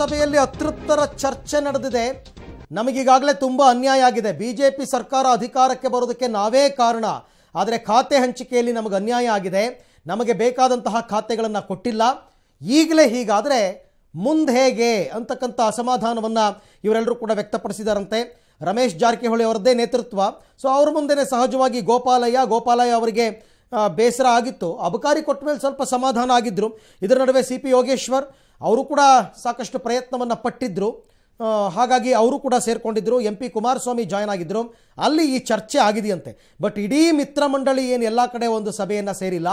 ಸಭೆಯಲ್ಲಿ ಅತೃಪ್ತರ ಚರ್ಚೆ ನಡೆದಿದೆ ನಮಗೀಗಾಗಲೇ ತುಂಬ ಅನ್ಯಾಯ ಆಗಿದೆ ಬಿಜೆಪಿ ಸರ್ಕಾರ ಅಧಿಕಾರಕ್ಕೆ ಬರೋದಕ್ಕೆ ನಾವೇ ಕಾರಣ ಆದರೆ ಖಾತೆ ಹಂಚಿಕೆಯಲ್ಲಿ ನಮಗೆ ಅನ್ಯಾಯ ಆಗಿದೆ ನಮಗೆ ಬೇಕಾದಂತಹ ಖಾತೆಗಳನ್ನು ಕೊಟ್ಟಿಲ್ಲ ಈಗಲೇ ಹೀಗಾದರೆ ಮುಂದೆ ಹೇಗೆ ಅಂತಕ್ಕಂಥ ಅಸಮಾಧಾನವನ್ನು ಇವರೆಲ್ಲರೂ ಕೂಡ ವ್ಯಕ್ತಪಡಿಸಿದಾರಂತೆ ರಮೇಶ್ ಜಾರಕಿಹೊಳಿ ಅವರದ್ದೇ ನೇತೃತ್ವ ಸೊ ಅವ್ರ ಮುಂದೆನೆ ಸಹಜವಾಗಿ ಗೋಪಾಲಯ್ಯ ಗೋಪಾಲಯ್ಯ ಅವರಿಗೆ ಬೇಸರ ಆಗಿತ್ತು ಅಬಕಾರಿ ಕೊಟ್ಟ ಮೇಲೆ ಸ್ವಲ್ಪ ಸಮಾಧಾನ ಆಗಿದ್ದರು ಇದರ ನಡುವೆ ಸಿ ಪಿ ಯೋಗೇಶ್ವರ್ ಅವರು ಕೂಡ ಸಾಕಷ್ಟು ಪ್ರಯತ್ನವನ್ನು ಪಟ್ಟಿದ್ದರು ಹಾಗಾಗಿ ಅವರು ಕೂಡ ಸೇರಿಕೊಂಡಿದ್ದರು ಎಂ ಪಿ ಕುಮಾರಸ್ವಾಮಿ ಜಾಯ್ನ್ ಆಗಿದ್ದರು ಅಲ್ಲಿ ಈ ಚರ್ಚೆ ಆಗಿದೆಯಂತೆ ಬಟ್ ಇಡೀ ಮಿತ್ರಮಂಡಳಿ ಏನು ಎಲ್ಲ ಕಡೆ ಒಂದು ಸಭೆಯನ್ನು ಸೇರಿಲ್ಲ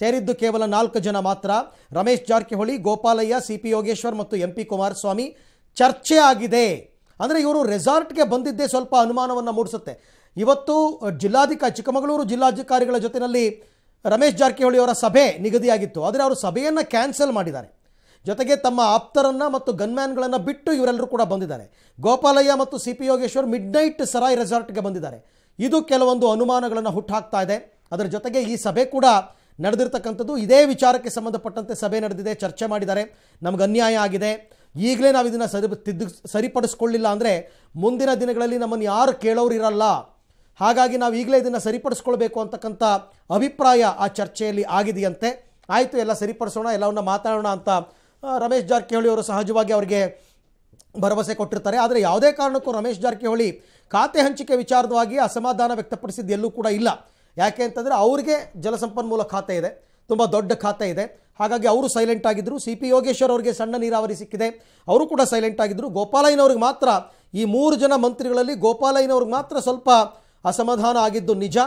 ಸೇರಿದ್ದು ಕೇವಲ ನಾಲ್ಕು ಜನ ಮಾತ್ರ ರಮೇಶ್ ಜಾರಕಿಹೊಳಿ ಗೋಪಾಲಯ್ಯ ಸಿ ಪಿ ಯೋಗೇಶ್ವರ್ ಮತ್ತು ಎಂ ಪಿ ಕುಮಾರಸ್ವಾಮಿ ಚರ್ಚೆ ಆಗಿದೆ ಅಂದರೆ ಇವರು ರೆಸಾರ್ಟ್ಗೆ ಬಂದಿದ್ದೇ ಸ್ವಲ್ಪ ಅನುಮಾನವನ್ನು ಮೂಡಿಸುತ್ತೆ ಇವತ್ತು ಜಿಲ್ಲಾಧಿಕಾರಿ ಚಿಕ್ಕಮಗಳೂರು ಜಿಲ್ಲಾಧಿಕಾರಿಗಳ ಜೊತೆಯಲ್ಲಿ ರಮೇಶ್ ಜಾರಕಿಹೊಳಿ ಅವರ ಸಭೆ ನಿಗದಿಯಾಗಿತ್ತು ಆದರೆ ಅವರು ಸಭೆಯನ್ನು ಕ್ಯಾನ್ಸಲ್ ಮಾಡಿದ್ದಾರೆ ಜೊತೆಗೆ ತಮ್ಮ ಆಪ್ತರನ್ನು ಮತ್ತು ಗನ್ಮ್ಯಾನ್ಗಳನ್ನು ಬಿಟ್ಟು ಇವರೆಲ್ಲರೂ ಕೂಡ ಬಂದಿದ್ದಾರೆ ಗೋಪಾಲಯ್ಯ ಮತ್ತು C P Yogeshwar midnight ಸರಾಯ್ ರೆಸಾರ್ಟ್ಗೆ ಬಂದಿದ್ದಾರೆ ಇದು ಕೆಲವೊಂದು ಅನುಮಾನಗಳನ್ನು ಹುಟ್ಟಾಕ್ತಾ ಇದೆ ಅದರ ಜೊತೆಗೆ ಈ ಸಭೆ ಕೂಡ ನಡೆದಿರ್ತಕ್ಕಂಥದ್ದು ಇದೇ ವಿಚಾರಕ್ಕೆ ಸಂಬಂಧಪಟ್ಟಂತೆ ಸಭೆ ನಡೆದಿದೆ ಚರ್ಚೆ ಮಾಡಿದ್ದಾರೆ ನಮಗೆ ಅನ್ಯಾಯ ಆಗಿದೆ ಈಗಲೇ ನಾವು ಇದನ್ನು ಸರಿ ತಿದ್ದು ಸರಿಪಡಿಸ್ಕೊಳ್ಳಿಲ್ಲ ಅಂದರೆ ಮುಂದಿನ ದಿನಗಳಲ್ಲಿ ನಮ್ಮನ್ನು ಯಾರು ಕೇಳೋರಿರಲ್ಲ ಹಾಗಾಗಿ ನಾವು ಈಗಲೇ ಇದನ್ನು ಸರಿಪಡಿಸ್ಕೊಳ್ಬೇಕು ಅಂತಕ್ಕಂಥ ಅಭಿಪ್ರಾಯ ಆ ಚರ್ಚೆಯಲ್ಲಿ ಆಗಿದೆಯಂತೆ ಆಯಿತು ಎಲ್ಲ ಸರಿಪಡಿಸೋಣ ಎಲ್ಲವನ್ನು ಮಾತಾಡೋಣ ಅಂತ ರಮೇಶ್ ಜಾರಕಿಹೊಳಿ ಅವರು ಸಹಜವಾಗಿ ಅವರಿಗೆ ಭರವಸೆ ಕೊಟ್ಟಿರ್ತಾರೆ ಆದರೆ ಯಾವುದೇ ಕಾರಣಕ್ಕೂ ರಮೇಶ್ ಜಾರಕಿಹೊಳಿ ಖಾತೆ ಹಂಚಿಕೆ ವಿಚಾರವಾಗಿ ಅಸಮಾಧಾನ ವ್ಯಕ್ತಪಡಿಸಿದ್ದು ಎಲ್ಲೂ ಕೂಡ ಇಲ್ಲ ಯಾಕೆ ಅಂತಂದರೆ ಅವರಿಗೆ ಜಲಸಂಪನ್ಮೂಲ ಖಾತೆ ಇದೆ ತುಂಬ ದೊಡ್ಡ ಖಾತೆ ಇದೆ ಹಾಗಾಗಿ ಅವರು ಸೈಲೆಂಟ್ ಆಗಿದ್ದರು ಸಿ ಪಿ ಯೋಗೇಶ್ವರ್ ಅವರಿಗೆ ಸಣ್ಣ ನೀರಾವರಿ ಸಿಕ್ಕಿದೆ ಅವರು ಕೂಡ ಸೈಲೆಂಟ್ ಆಗಿದ್ದರು ಗೋಪಾಲಯ್ಯನವ್ರಿಗೆ ಮಾತ್ರ ಈ ಮೂರು ಜನ ಮಂತ್ರಿಗಳಲ್ಲಿ ಗೋಪಾಲಯ್ಯನವ್ರಿಗೆ ಮಾತ್ರ ಸ್ವಲ್ಪ ಅಸಮಾಧಾನ ಆಗಿದ್ದು ನಿಜ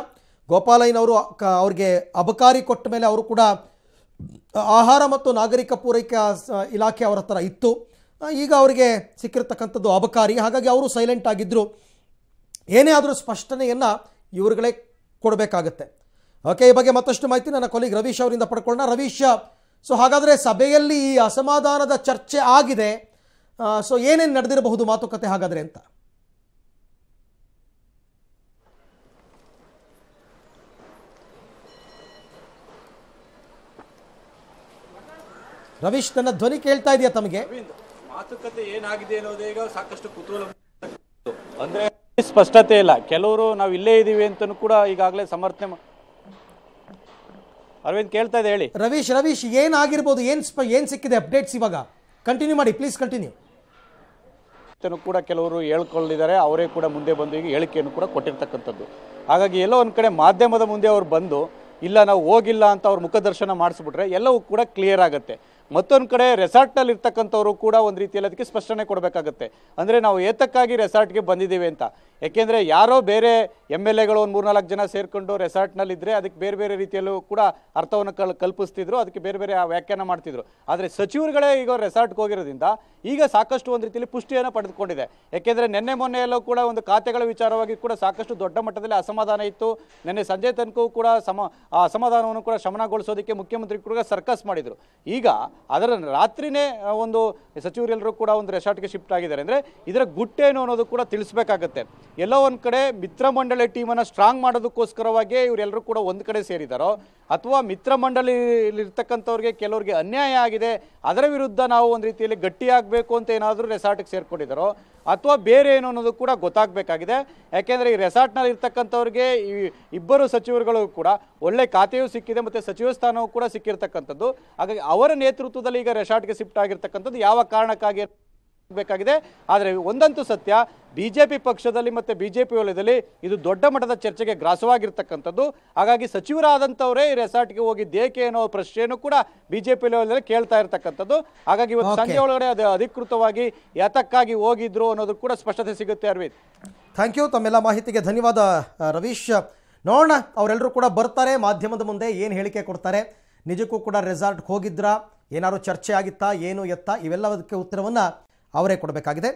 ಗೋಪಾಲಯ್ಯನವರು ಕ ಅವ್ರಿಗೆ ಅಬಕಾರಿ ಕೊಟ್ಟ ಮೇಲೆ ಅವರು ಕೂಡ ಆಹಾರ ಮತ್ತು ನಾಗರಿಕ ಪೂರೈಕೆ ಇಲಾಖೆ ಅವರ ಹತ್ರ ಇತ್ತು ಈಗ ಅವರಿಗೆ ಸಿಕ್ಕಿರ್ತಕ್ಕಂಥದ್ದು ಅಬಕಾರಿ ಹಾಗಾಗಿ ಅವರು ಸೈಲೆಂಟ್ ಆಗಿದ್ದರು ಏನೇ ಆದರೂ ಸ್ಪಷ್ಟನೆಯನ್ನು ಇವರುಗಳೇ ಕೊಡಬೇಕಾಗತ್ತೆ ಓಕೆ ಈ ಬಗ್ಗೆ ಮತ್ತಷ್ಟು ಮಾಹಿತಿ ನನ್ನ ಕೊಲಿಗ್ ರವೀಶ್ ಅವರಿಂದ ಪಡ್ಕೊಳ್ಳೋಣ ರವೀಶ್ ಸೊ ಹಾಗಾದರೆ ಸಭೆಯಲ್ಲಿ ಈ ಅಸಮಾಧಾನದ ಚರ್ಚೆ ಆಗಿದೆ ಸೊ ಏನೇನು ನಡೆದಿರಬಹುದು ಮಾತುಕತೆ ಹಾಗಾದರೆ ಅಂತ ರವೀಶ್ ನನ್ನ ಧ್ವನಿ ಕೇಳ್ತಾ ಇದೆಯಾ ತಮಗೆ ಮಾತುಕತೆ ಏನಾಗಿದೆ ಅನ್ನೋದೇ ಈಗ ಸಾಕಷ್ಟು ಕುತೂಹಲ ಅಂದ್ರೆ ಸ್ಪಷ್ಟತೆ ಇಲ್ಲ ಕೆಲವರು ನಾವು ಇಲ್ಲೇ ಇದ್ದೀವಿ ಅಂತ ಕೂಡ ಈಗಾಗಲೇ ಸಮರ್ಥನೆ ಅರವಿಂದ್ ಕೇಳ್ತಾ ಇದೆ ಹೇಳಿ ರವೀಶ್ ರವೀಶ್ ಏನಾಗಿರ್ಬೋದು ಏನ್ ಸ್ಪ ಏನ್ ಸಿಕ್ಕಿದೆ ಅಪ್ಡೇಟ್ಸ್ ಇವಾಗ ಕಂಟಿನ್ಯೂ ಮಾಡಿ ಪ್ಲೀಸ್ ಕಂಟಿನ್ಯೂ ಕೂಡ ಕೆಲವರು ಹೇಳ್ಕೊಳ್ಳಿದ್ದಾರೆ ಅವರೇ ಕೂಡ ಮುಂದೆ ಬಂದು ಈಗ ಹೇಳಿಕೆಯನ್ನು ಕೂಡ ಕೊಟ್ಟಿರ್ತಕ್ಕಂಥದ್ದು ಹಾಗಾಗಿ ಎಲ್ಲೋ ಒಂದು ಕಡೆ ಮಾಧ್ಯಮದ ಮುಂದೆ ಅವರು ಬಂದು ಇಲ್ಲ ನಾವು ಹೋಗಿಲ್ಲ ಅಂತ ಅವ್ರ ಮುಖದರ್ಶನ ಮಾಡಿಸ್ಬಿಟ್ರೆ ಎಲ್ಲವೂ ಕೂಡ ಕ್ಲಿಯರ್ ಆಗುತ್ತೆ ಮತ್ತೊಂದು ಕಡೆ ರೆಸಾರ್ಟ್ನಲ್ಲಿ ಇರ್ತಕ್ಕಂಥವ್ರು ಕೂಡ ಒಂದು ರೀತಿಯಲ್ಲಿ ಅದಕ್ಕೆ ಸ್ಪಷ್ಟನೆ ಕೊಡಬೇಕಾಗತ್ತೆ ಅಂದರೆ ನಾವು ಏತಕ್ಕಾಗಿ ರೆಸಾರ್ಟ್ಗೆ ಬಂದಿದ್ದೀವಿ ಅಂತ ಯಾಕೆಂದರೆ ಯಾರೋ ಬೇರೆ ಎಮ್ ಎಲ್ ಎಗಳು ಒಂದು ಮೂರ್ನಾಲ್ಕು ಜನ ಸೇರಿಕೊಂಡು ರೆಸಾರ್ಟ್ನಲ್ಲಿದ್ದರೆ ಅದಕ್ಕೆ ಬೇರೆ ಬೇರೆ ರೀತಿಯಲ್ಲೂ ಕೂಡ ಅರ್ಥವನ್ನು ಕಲ್ ಕಲ್ಪಿಸ್ತಿದ್ರು ಅದಕ್ಕೆ ಬೇರೆ ಬೇರೆ ವ್ಯಾಖ್ಯಾನ ಮಾಡ್ತಿದ್ರು ಆದರೆ ಸಚಿವರುಗಳೇ ಈಗ ರೆಸಾರ್ಟ್ಗೆ ಹೋಗಿರೋದ್ರಿಂದ ಈಗ ಸಾಕಷ್ಟು ಒಂದು ರೀತಿಯಲ್ಲಿ ಪುಷ್ಟಿಯನ್ನು ಪಡೆದುಕೊಂಡಿದೆ ಯಾಕೆಂದರೆ ನಿನ್ನೆ ಮೊನ್ನೆಯಲ್ಲೂ ಕೂಡ ಒಂದು ಖಾತೆಗಳ ವಿಚಾರವಾಗಿ ಕೂಡ ಸಾಕಷ್ಟು ದೊಡ್ಡ ಮಟ್ಟದಲ್ಲಿ ಅಸಮಾಧಾನ ಇತ್ತು ನಿನ್ನೆ ಸಂಜೆ ತನಕೂ ಕೂಡ ಸಮ ಆ ಅಸಮಾಧಾನವನ್ನು ಕೂಡ ಶಮನಗೊಳಿಸೋದಕ್ಕೆ ಮುಖ್ಯಮಂತ್ರಿ ಕೂಡ ಸರ್ಕಸ್ ಮಾಡಿದರು ಈಗ ಅದರ ರಾತ್ರಿನೇ ಒಂದು ಸಚಿವರೆಲ್ಲರೂ ಕೂಡ ಒಂದು ರೆಸಾರ್ಟ್ಗೆ ಶಿಫ್ಟ್ ಆಗಿದ್ದಾರೆ ಅಂದರೆ ಇದರ ಗುಟ್ಟೇನು ಅನ್ನೋದು ಕೂಡ ತಿಳಿಸ್ಬೇಕಾಗತ್ತೆ ಎಲ್ಲೋ ಒಂದು ಕಡೆ ಮಿತ್ರ ಮಂಡಳಿ ಟೀಮನ್ನು ಸ್ಟ್ರಾಂಗ್ ಮಾಡೋದಕ್ಕೋಸ್ಕರವಾಗಿ ಇವರೆಲ್ಲರೂ ಕೂಡ ಒಂದ್ ಕಡೆ ಸೇರಿದಾರೋ ಅಥವಾ ಮಿತ್ರ ಮಂಡಳಿಲಿರ್ತಕ್ಕಂಥವ್ರಿಗೆ ಕೆಲವರಿಗೆ ಅನ್ಯಾಯ ಆಗಿದೆ ಅದರ ವಿರುದ್ಧ ನಾವು ಒಂದು ರೀತಿಯಲ್ಲಿ ಗಟ್ಟಿಯಾಗಬೇಕು ಅಂತ ಏನಾದರೂ ರೆಸಾರ್ಟ್ಗೆ ಸೇರ್ಕೊಂಡಿದಾರೋ ಅಥವಾ ಬೇರೆ ಏನು ಅನ್ನೋದು ಕೂಡ ಗೊತ್ತಾಗಬೇಕಾಗಿದೆ ಯಾಕೆಂದ್ರೆ ಈ ರೆಸಾರ್ಟ್ನಲ್ಲಿ ಇರ್ತಕ್ಕಂಥವ್ರಿಗೆ ಈ ಇಬ್ಬರು ಸಚಿವರುಗಳು ಕೂಡ ಒಳ್ಳೆ ಖಾತೆಯೂ ಸಿಕ್ಕಿದೆ ಮತ್ತೆ ಸಚಿವ ಸ್ಥಾನವೂ ಕೂಡ ಸಿಕ್ಕಿರ್ತಕ್ಕಂಥದ್ದು ಹಾಗಾಗಿ ಅವರ ನೇತೃತ್ವದಲ್ಲಿ ಈಗ ರೆಸಾರ್ಟ್ಗೆ ಶಿಫ್ಟ್ ಆಗಿರ್ತಕ್ಕಂಥದ್ದು ಯಾವ ಕಾರಣಕ್ಕಾಗಿ ಬೇಕಾಗಿದೆ ಆದರೆ ಒಂದಂತೂ ಸತ್ಯ ಬಿಜೆಪಿ ಪಕ್ಷದಲ್ಲಿ ಮತ್ತು ಬಿಜೆಪಿ ವಲಯದಲ್ಲಿ ಇದು ದೊಡ್ಡ ಮಟ್ಟದ ಚರ್ಚೆಗೆ ಗ್ರಾಸವಾಗಿರ್ತಕ್ಕಂಥದ್ದು ಹಾಗಾಗಿ ಸಚಿವರಾದಂಥವರೇ ಈ ರೆಸಾರ್ಟ್ಗೆ ಹೋಗಿ ದೇಕೆ ಅನ್ನೋ ಪ್ರಶ್ನೆಯನ್ನು ಕೂಡ ಬಿಜೆಪಿ ವಲಯದಲ್ಲಿ ಕೇಳ್ತಾ ಇರತಕ್ಕಂಥದ್ದು ಹಾಗಾಗಿ ಇವತ್ತು ಸಂಜೆ ಒಳಗಡೆ ಅದು ಅಧಿಕೃತವಾಗಿ ಯಾತಕ್ಕಾಗಿ ಹೋಗಿದ್ರು ಅನ್ನೋದು ಕೂಡ ಸ್ಪಷ್ಟತೆ ಸಿಗುತ್ತೆ ಅರವಿಂದ್ ಥ್ಯಾಂಕ್ ಯು ತಮ್ಮೆಲ್ಲ ಮಾಹಿತಿಗೆ ಧನ್ಯವಾದ ರವೀಶ್ ನೋಡೋಣ ಅವರೆಲ್ಲರೂ ಕೂಡ ಬರ್ತಾರೆ ಮಾಧ್ಯಮದ ಮುಂದೆ ಏನು ಹೇಳಿಕೆ ಕೊಡ್ತಾರೆ ನಿಜಕ್ಕೂ ಕೂಡ ರೆಸಾರ್ಟ್ಗೆ ಹೋಗಿದ್ರಾ ಏನಾದ್ರು ಚರ್ಚೆ ಆಗಿತ್ತಾ ಏನು ಎತ್ತ ಇವೆಲ್ಲದಕ್ಕೆ ಉತ್ತರವನ್ನು ಅವರೇ ಕೊಡಬೇಕಾಗಿದೆ